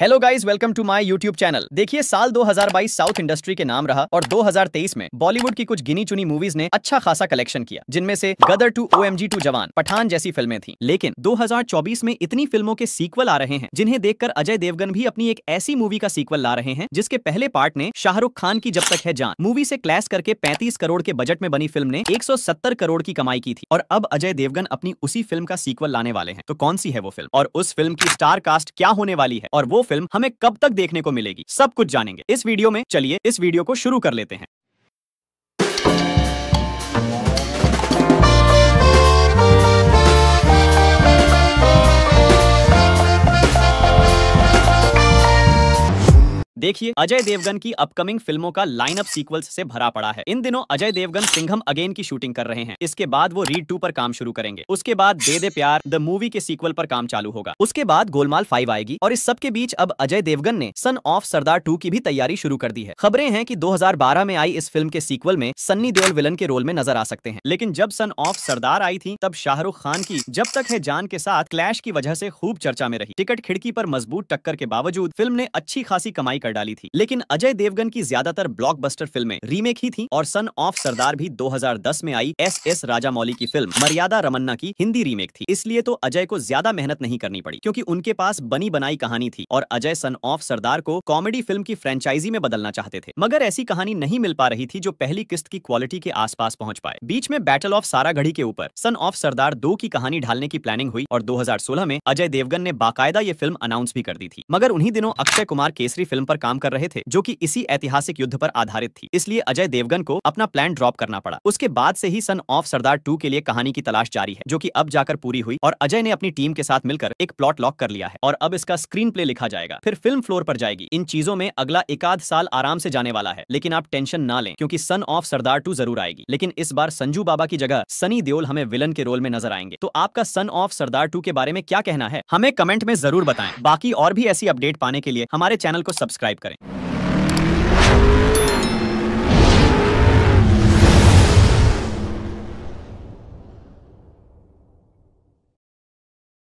hello guys welcome to my YouTube channel देखिए साल 2022 south industry के नाम रहा और 2023 में बॉलीवुड की कुछ गिनी चुनी मूवीज ने अच्छा खासा कलेक्शन किया जिनमें से Gadar two O M two Jawan Pathaan जैसी फिल्में थी लेकिन 2024 में इतनी फिल्मों के सीक्वल आ रहे हैं जिन्हें देखकर अजय देवगन भी अपनी एक ऐसी मूवी का सीक्वल ला रहे हैं जिसके पहले पार्ट ने शाहरुख खान की जब तक है जान मूवी ऐसी क्लैश करके पैंतीस करोड़ के बजट में बनी फिल्म ने एक करोड़ की कमाई की थी और अब अजय देवगन अपनी उसी फिल्म का सीक्वल लाने वाले हैं तो कौन सी है वो फिल्म और उस फिल्म की स्टार कास्ट क्या होने वाली है और वो फिल्म हमें कब तक देखने को मिलेगी सब कुछ जानेंगे इस वीडियो में चलिए इस वीडियो को शुरू कर लेते हैं देखिए अजय देवगन की अपकमिंग फिल्मों का लाइन अप सीक्वल्स से भरा पड़ा है इन दिनों अजय देवगन सिंघम अगेन की शूटिंग कर रहे हैं इसके बाद वो रीड टू पर काम शुरू करेंगे उसके बाद दे दे प्यार द मूवी के सीक्वल पर काम चालू होगा उसके बाद गोलमाल फाइव आएगी और इस सब के बीच अब अजय देवगन ने सन ऑफ सरदार टू की भी तैयारी शुरू कर दी है खबरें हैं की दो में आई इस फिल्म के सीक्वल में सन्नी देओल विलन के रोल में नजर आ सकते हैं लेकिन जब सन ऑफ सरदार आई थी तब शाहरुख खान की जब तक है जान के साथ क्लैश की वजह ऐसी खूब चर्चा में रही टिकट खिड़की आरोप मजबूत टक्कर के बावजूद फिल्म ने अच्छी खासी कमाई कर डाली थी लेकिन अजय देवगन की ज्यादातर ब्लॉकबस्टर फिल्में रीमेक ही थी और सन ऑफ सरदार भी 2010 में आई एस एस राजामौली की फिल्म मर्यादा रमन्ना की हिंदी रीमेक थी इसलिए तो अजय को ज्यादा मेहनत नहीं करनी पड़ी क्योंकि उनके पास बनी बनाई कहानी थी और अजय सन ऑफ सरदार को कॉमेडी फिल्म की फ्रेंचाइजी में बदलना चाहते थे मगर ऐसी कहानी नहीं मिल पा रही थी जो पहली किस्त की क्वालिटी के आसपास पहुंच पाए बीच में बैटल ऑफ घड़ी के ऊपर सन ऑफ सरदार दो की कहानी ढालने की प्लानिंग हुई और 2016 में अजय देवगन ने बाकायदा ये फिल्म अनाउंस भी कर दी थी मगर उन्हीं दिनों अक्षय कुमार केसरी फिल्म पर पर काम कर रहे थे जो की इसी ऐतिहासिक युद्ध पर आधारित थी इसलिए अजय देवगन को अपना प्लान ड्रॉप करना पड़ा उसके बाद से ही सन ऑफ सरदार टू के लिए कहानी की तलाश जारी है जो की अब जाकर पूरी हुई और अजय ने अपनी टीम के साथ मिलकर एक प्लॉट लॉक कर लिया है और अब इसका स्क्रीन प्ले लिखा जाएगा फिर फिल्म फ्लोर पर जाएगी इन चीजों में अगला आध साल आराम से जाने वाला है लेकिन आप टेंशन ना लें क्योंकि सन ऑफ सरदार टू जरूर आएगी लेकिन इस बार संजू बाबा की जगह सनी देओल हमें विलन के रोल में नजर आएंगे तो आपका सन ऑफ सरदार टू के बारे में क्या कहना है हमें कमेंट में जरूर बताएं बाकी और भी ऐसी अपडेट पाने के लिए हमारे चैनल को सब्सक्राइब सब्सक्राइब करें